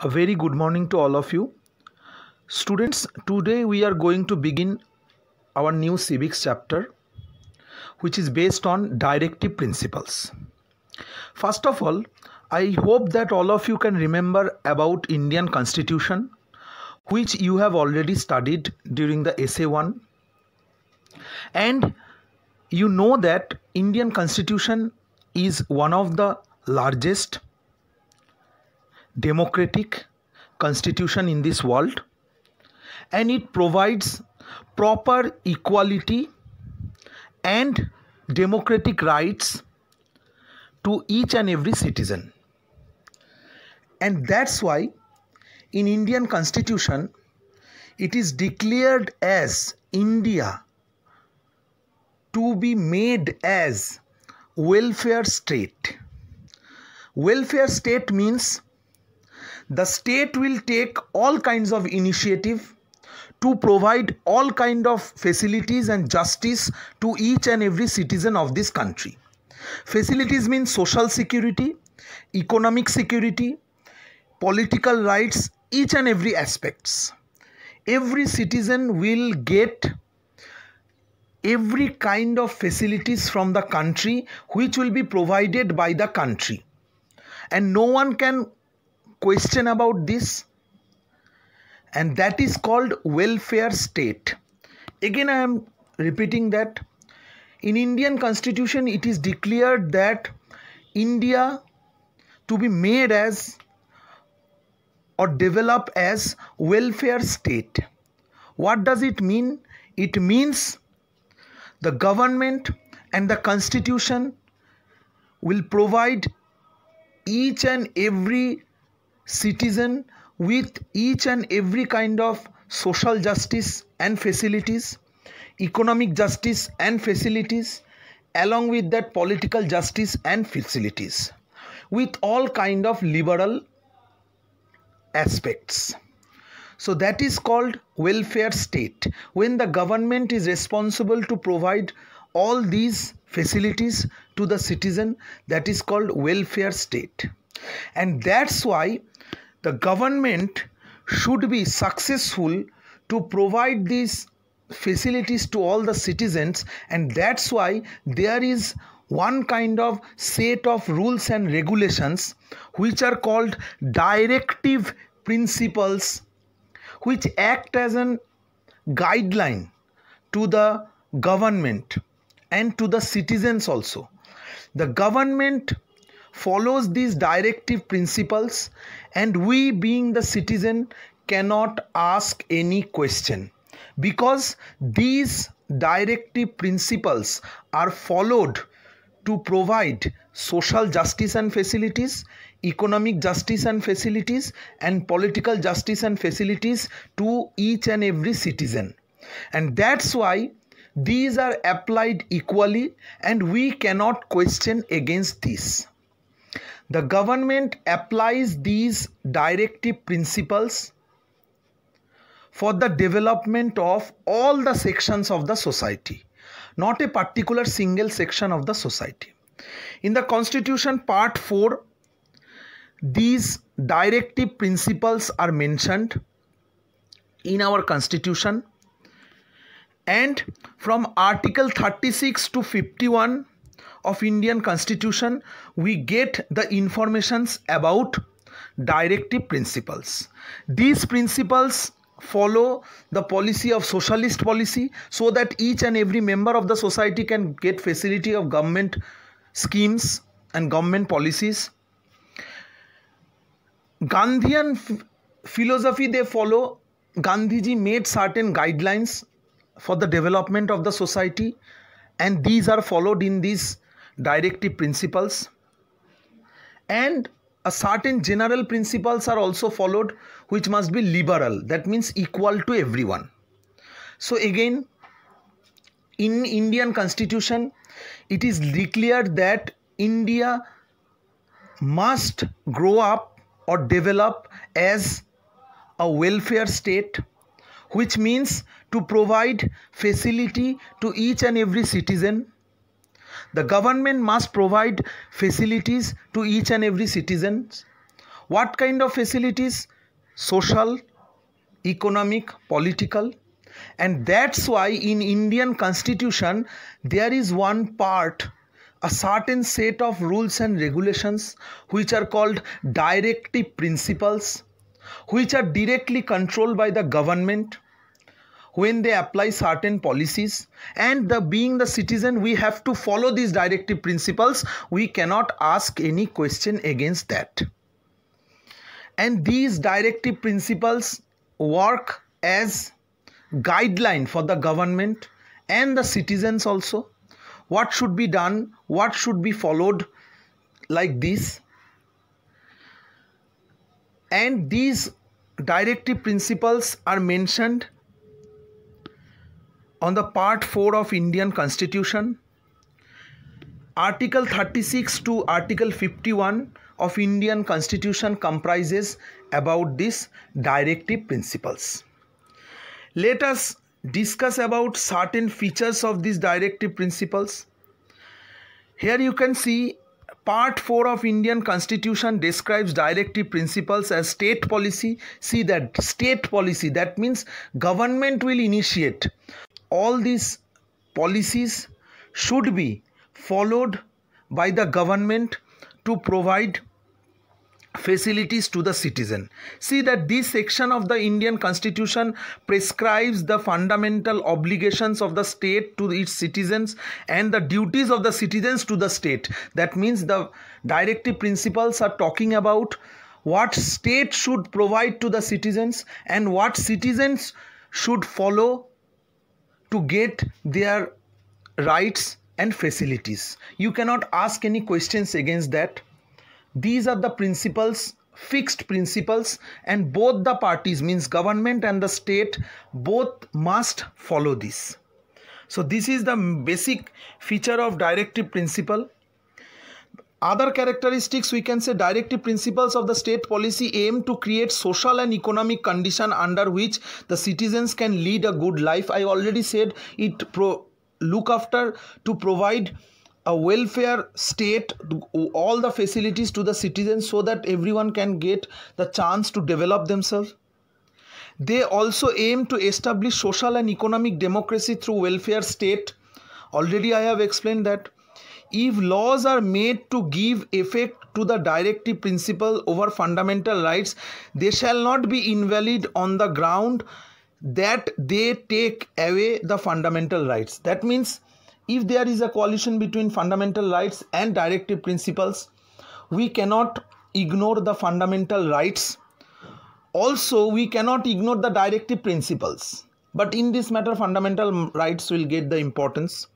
a very good morning to all of you students today we are going to begin our new civics chapter which is based on directive principles first of all i hope that all of you can remember about indian constitution which you have already studied during the essay 1 and you know that indian constitution is one of the largest democratic constitution in this world and it provides proper equality and democratic rights to each and every citizen and that's why in indian constitution it is declared as india to be made as welfare state welfare state means the state will take all kinds of initiative to provide all kind of facilities and justice to each and every citizen of this country facilities mean social security economic security political rights each and every aspects every citizen will get every kind of facilities from the country which will be provided by the country and no one can question about this and that is called welfare state again i am repeating that in indian constitution it is declared that india to be made as or develop as welfare state what does it mean it means the government and the constitution will provide each and every citizen with each and every kind of social justice and facilities, economic justice and facilities, along with that political justice and facilities, with all kind of liberal aspects. So that is called welfare state, when the government is responsible to provide all these facilities to the citizen, that is called welfare state. And that's why the government should be successful to provide these facilities to all the citizens and that's why there is one kind of set of rules and regulations which are called directive principles which act as an guideline to the government and to the citizens also the government follows these directive principles and we being the citizen cannot ask any question because these directive principles are followed to provide social justice and facilities, economic justice and facilities, and political justice and facilities to each and every citizen. And that's why these are applied equally, and we cannot question against this. The government applies these directive principles for the development of all the sections of the society, not a particular single section of the society. In the Constitution Part 4, these directive principles are mentioned in our Constitution and from Article 36 to 51 of Indian Constitution, we get the informations about directive principles. These principles follow the policy of socialist policy so that each and every member of the society can get facility of government schemes and government policies. Gandhian philosophy they follow. Gandhiji made certain guidelines for the development of the society and these are followed in these directive principles and a certain general principles are also followed which must be liberal that means equal to everyone so again in indian constitution it is declared that india must grow up or develop as a welfare state which means to provide facility to each and every citizen. The government must provide facilities to each and every citizen. What kind of facilities? Social, economic, political. And that's why in Indian constitution there is one part a certain set of rules and regulations which are called directive principles which are directly controlled by the government when they apply certain policies and the being the citizen we have to follow these directive principles we cannot ask any question against that and these directive principles work as guideline for the government and the citizens also what should be done what should be followed like this and these directive principles are mentioned on the part 4 of Indian Constitution Article 36 to Article 51 of Indian Constitution comprises about these directive principles. Let us discuss about certain features of these directive principles. Here you can see Part 4 of Indian Constitution describes directive principles as state policy. See that state policy that means government will initiate all these policies should be followed by the government to provide facilities to the citizen see that this section of the indian constitution prescribes the fundamental obligations of the state to its citizens and the duties of the citizens to the state that means the directive principles are talking about what state should provide to the citizens and what citizens should follow to get their rights and facilities. You cannot ask any questions against that. These are the principles, fixed principles, and both the parties, means government and the state, both must follow this. So this is the basic feature of directive principle. Other characteristics we can say directive principles of the state policy aim to create social and economic condition under which the citizens can lead a good life. I already said it pro look after to provide a welfare state all the facilities to the citizens so that everyone can get the chance to develop themselves. They also aim to establish social and economic democracy through welfare state. Already I have explained that if laws are made to give effect to the directive principle over fundamental rights they shall not be invalid on the ground that they take away the fundamental rights that means if there is a coalition between fundamental rights and directive principles we cannot ignore the fundamental rights also we cannot ignore the directive principles but in this matter fundamental rights will get the importance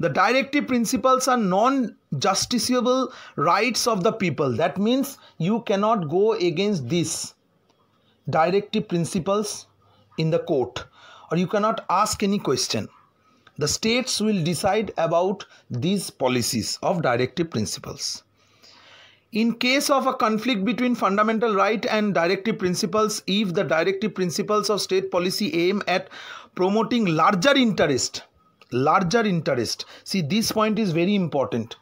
the directive principles are non-justiciable rights of the people. That means you cannot go against these directive principles in the court or you cannot ask any question. The states will decide about these policies of directive principles. In case of a conflict between fundamental right and directive principles, if the directive principles of state policy aim at promoting larger interest larger interest see this point is very important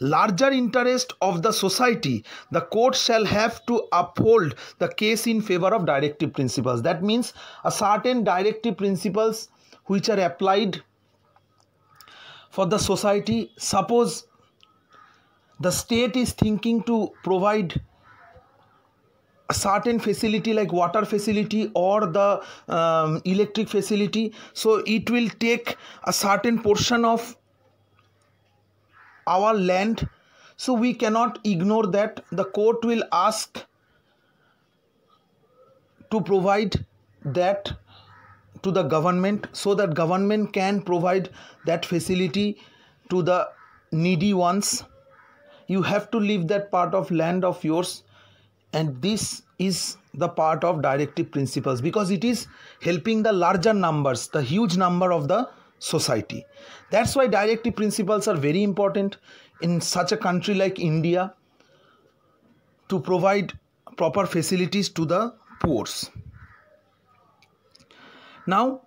larger interest of the society the court shall have to uphold the case in favor of directive principles that means a certain directive principles which are applied for the society suppose the state is thinking to provide certain facility like water facility or the um, electric facility so it will take a certain portion of our land so we cannot ignore that the court will ask to provide that to the government so that government can provide that facility to the needy ones you have to leave that part of land of yours and this is the part of directive principles because it is helping the larger numbers the huge number of the society that's why directive principles are very important in such a country like india to provide proper facilities to the poor now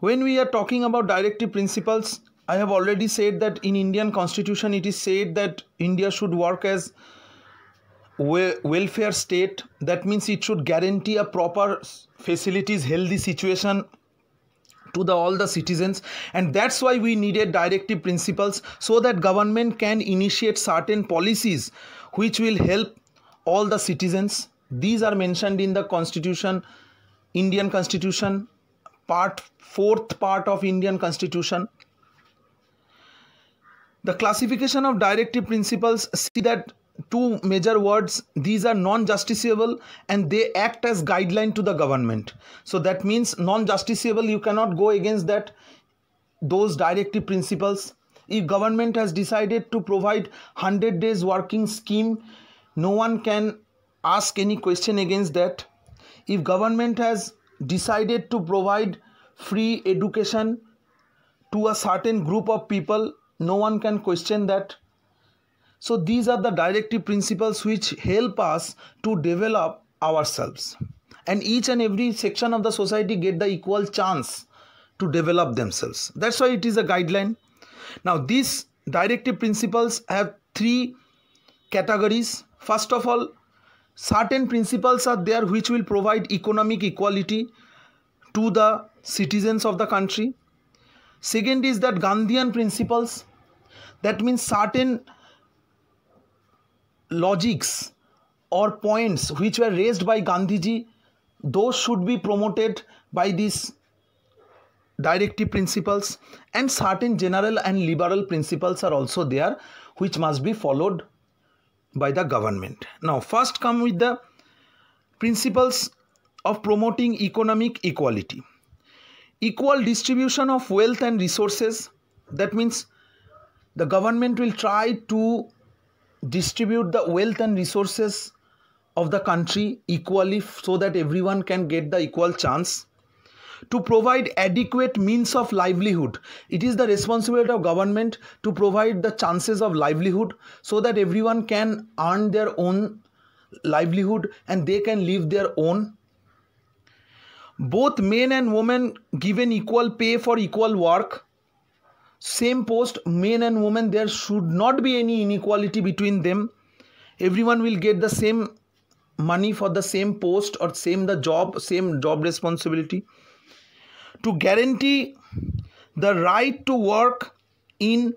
when we are talking about directive principles i have already said that in indian constitution it is said that india should work as welfare state that means it should guarantee a proper facilities healthy situation to the all the citizens and that's why we needed directive principles so that government can initiate certain policies which will help all the citizens these are mentioned in the constitution indian constitution part fourth part of indian constitution the classification of directive principles see that two major words these are non-justiciable and they act as guideline to the government so that means non-justiciable you cannot go against that those directive principles if government has decided to provide 100 days working scheme no one can ask any question against that if government has decided to provide free education to a certain group of people no one can question that so these are the directive principles which help us to develop ourselves. And each and every section of the society get the equal chance to develop themselves. That's why it is a guideline. Now these directive principles have three categories. First of all, certain principles are there which will provide economic equality to the citizens of the country. Second is that Gandhian principles. That means certain logics or points which were raised by Gandhiji, those should be promoted by these directive principles and certain general and liberal principles are also there which must be followed by the government. Now first come with the principles of promoting economic equality. Equal distribution of wealth and resources that means the government will try to distribute the wealth and resources of the country equally so that everyone can get the equal chance to provide adequate means of livelihood it is the responsibility of government to provide the chances of livelihood so that everyone can earn their own livelihood and they can live their own both men and women given equal pay for equal work same post men and women there should not be any inequality between them everyone will get the same money for the same post or same the job same job responsibility to guarantee the right to work in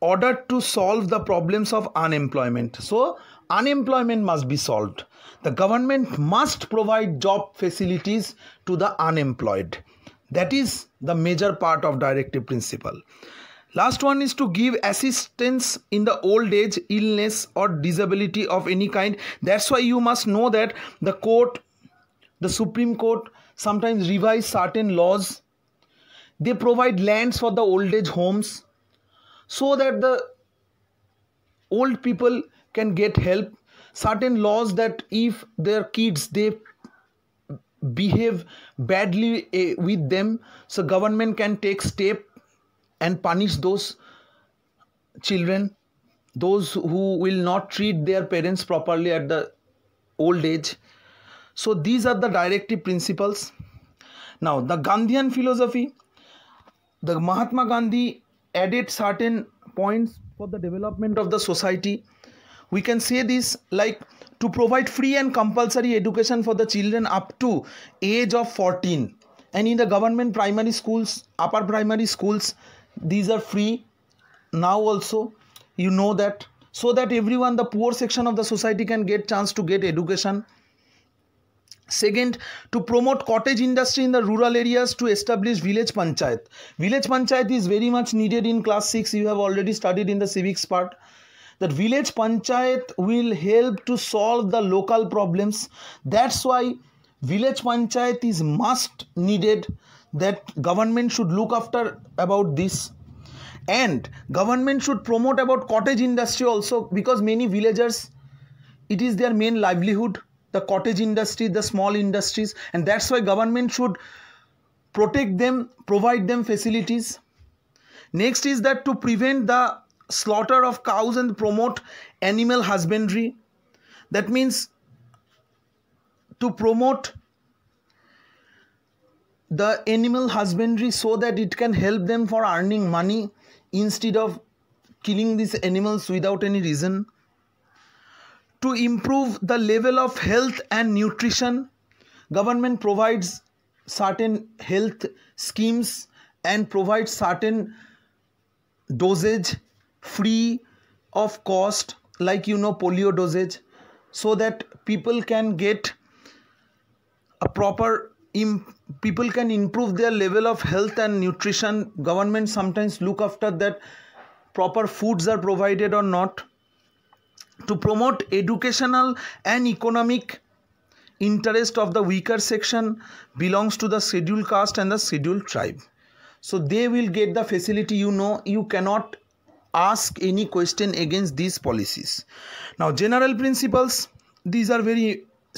order to solve the problems of unemployment so unemployment must be solved the government must provide job facilities to the unemployed that is the major part of directive principle last one is to give assistance in the old age illness or disability of any kind that's why you must know that the court the supreme court sometimes revise certain laws they provide lands for the old age homes so that the old people can get help certain laws that if their kids they behave badly eh, with them so government can take step and punish those children those who will not treat their parents properly at the old age so these are the directive principles now the gandhian philosophy the mahatma gandhi added certain points for the development of the society we can say this like to provide free and compulsory education for the children up to age of 14 and in the government primary schools upper primary schools these are free now also you know that so that everyone the poor section of the society can get chance to get education second to promote cottage industry in the rural areas to establish village panchayat village panchayat is very much needed in class 6 you have already studied in the civics part that village panchayat will help to solve the local problems that's why village panchayat is must needed that government should look after about this and government should promote about cottage industry also because many villagers it is their main livelihood the cottage industry the small industries and that's why government should protect them provide them facilities next is that to prevent the slaughter of cows and promote animal husbandry that means to promote the animal husbandry so that it can help them for earning money instead of killing these animals without any reason to improve the level of health and nutrition government provides certain health schemes and provides certain dosage free of cost like you know polio dosage so that people can get a proper people can improve their level of health and nutrition government sometimes look after that proper foods are provided or not to promote educational and economic interest of the weaker section belongs to the scheduled caste and the scheduled tribe so they will get the facility you know you cannot ask any question against these policies now general principles these are very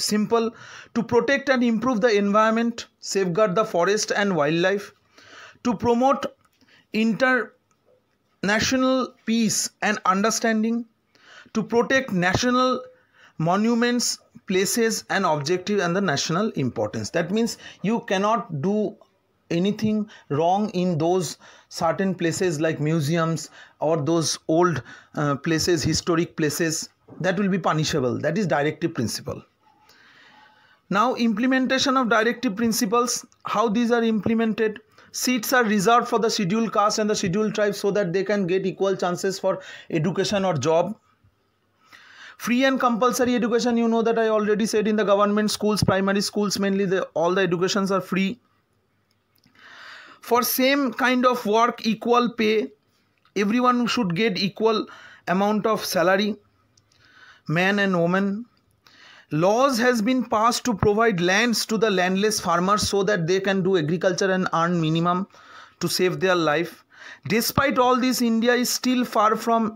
simple to protect and improve the environment safeguard the forest and wildlife to promote international peace and understanding to protect national monuments places and objective and the national importance that means you cannot do anything wrong in those certain places like museums or those old uh, places historic places that will be punishable that is directive principle now implementation of directive principles how these are implemented seats are reserved for the scheduled caste and the scheduled tribe so that they can get equal chances for education or job free and compulsory education you know that i already said in the government schools primary schools mainly the all the educations are free for same kind of work equal pay everyone should get equal amount of salary man and woman laws has been passed to provide lands to the landless farmers so that they can do agriculture and earn minimum to save their life despite all this india is still far from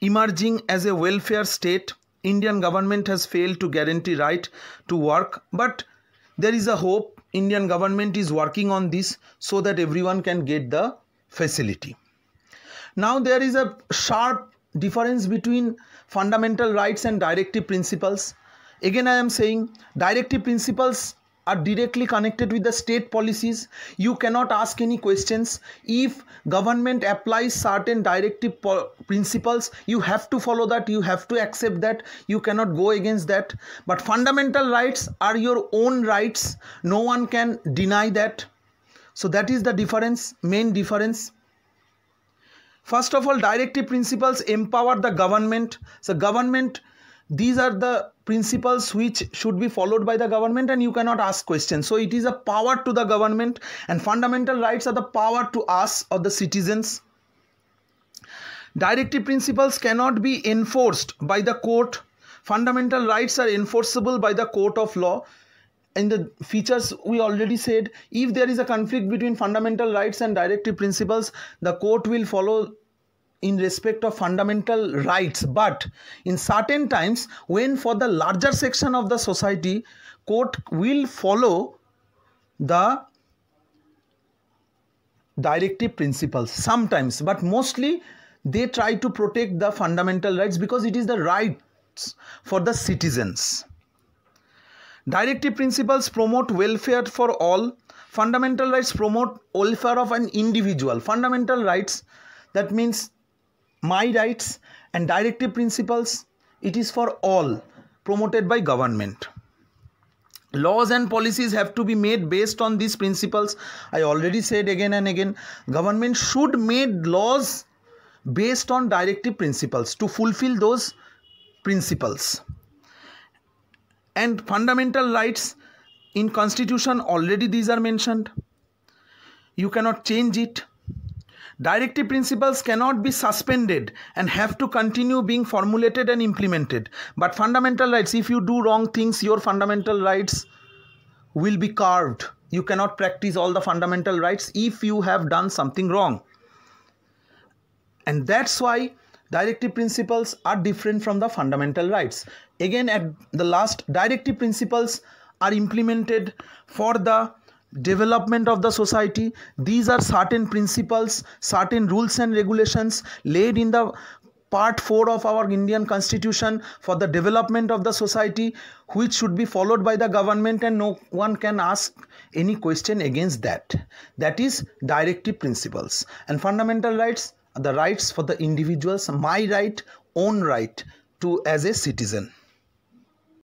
emerging as a welfare state indian government has failed to guarantee right to work but there is a hope Indian government is working on this so that everyone can get the facility. Now there is a sharp difference between fundamental rights and directive principles. Again I am saying directive principles are directly connected with the state policies. You cannot ask any questions. If government applies certain directive principles, you have to follow that. You have to accept that. You cannot go against that. But fundamental rights are your own rights. No one can deny that. So that is the difference, main difference. First of all, directive principles empower the government. So government, these are the principles which should be followed by the government and you cannot ask questions. So it is a power to the government and fundamental rights are the power to us or the citizens. Directive principles cannot be enforced by the court. Fundamental rights are enforceable by the court of law. In the features we already said, if there is a conflict between fundamental rights and directive principles, the court will follow in respect of fundamental rights but in certain times when for the larger section of the society court will follow the directive principles sometimes but mostly they try to protect the fundamental rights because it is the rights for the citizens directive principles promote welfare for all fundamental rights promote welfare of an individual fundamental rights that means my rights and directive principles it is for all promoted by government laws and policies have to be made based on these principles i already said again and again government should make laws based on directive principles to fulfill those principles and fundamental rights in constitution already these are mentioned you cannot change it Directive principles cannot be suspended and have to continue being formulated and implemented. But fundamental rights, if you do wrong things, your fundamental rights will be carved. You cannot practice all the fundamental rights if you have done something wrong. And that's why directive principles are different from the fundamental rights. Again, at the last, directive principles are implemented for the development of the society these are certain principles certain rules and regulations laid in the part 4 of our indian constitution for the development of the society which should be followed by the government and no one can ask any question against that that is directive principles and fundamental rights are the rights for the individuals my right own right to as a citizen